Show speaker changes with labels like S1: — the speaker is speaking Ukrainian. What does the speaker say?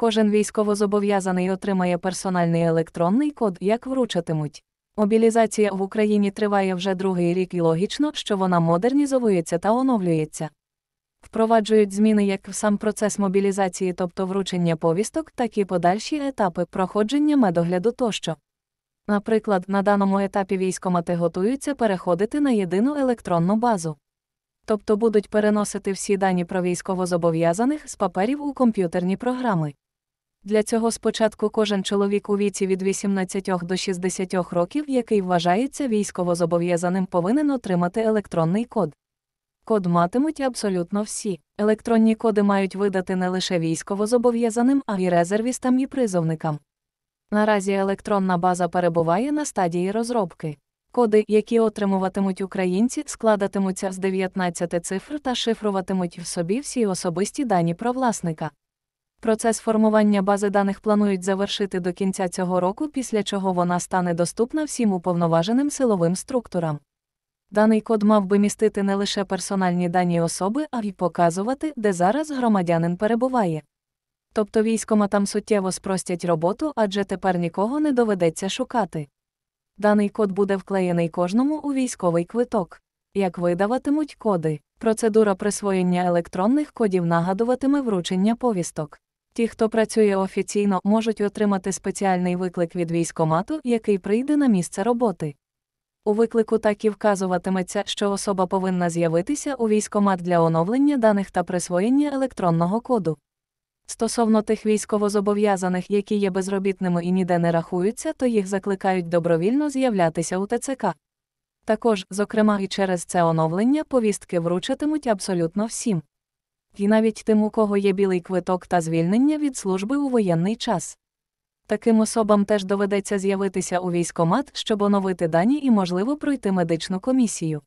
S1: Кожен військовозобов'язаний отримає персональний електронний код, як вручатимуть. Мобілізація в Україні триває вже другий рік, і логічно, що вона модернізовується та оновлюється. Впроваджують зміни як в сам процес мобілізації, тобто вручення повісток, так і подальші етапи проходження медогляду тощо. Наприклад, на даному етапі військомати готуються переходити на єдину електронну базу. Тобто будуть переносити всі дані про військовозобов'язаних з паперів у комп'ютерні програми. Для цього спочатку кожен чоловік у віці від 18 до 60 років, який вважається військовозобов'язаним, повинен отримати електронний код. Код матимуть абсолютно всі. Електронні коди мають видати не лише військовозобов'язаним, а й резервістам і призовникам. Наразі електронна база перебуває на стадії розробки. Коди, які отримуватимуть українці, складатимуться з 19 цифр та шифруватимуть в собі всі особисті дані про власника. Процес формування бази даних планують завершити до кінця цього року, після чого вона стане доступна всім уповноваженим силовим структурам. Даний код мав би містити не лише персональні дані особи, а й показувати, де зараз громадянин перебуває. Тобто військоматам суттєво спростять роботу, адже тепер нікого не доведеться шукати. Даний код буде вклеєний кожному у військовий квиток. Як видаватимуть коди, процедура присвоєння електронних кодів нагадуватиме вручення повісток. Ті, хто працює офіційно, можуть отримати спеціальний виклик від військкомату, який прийде на місце роботи. У виклику так і вказуватиметься, що особа повинна з'явитися у військомат для оновлення даних та присвоєння електронного коду. Стосовно тих військовозобов'язаних, які є безробітними і ніде не рахуються, то їх закликають добровільно з'являтися у ТЦК. Також, зокрема, і через це оновлення повістки вручатимуть абсолютно всім і навіть тим, у кого є білий квиток та звільнення від служби у воєнний час. Таким особам теж доведеться з'явитися у військомат, щоб оновити дані і, можливо, пройти медичну комісію.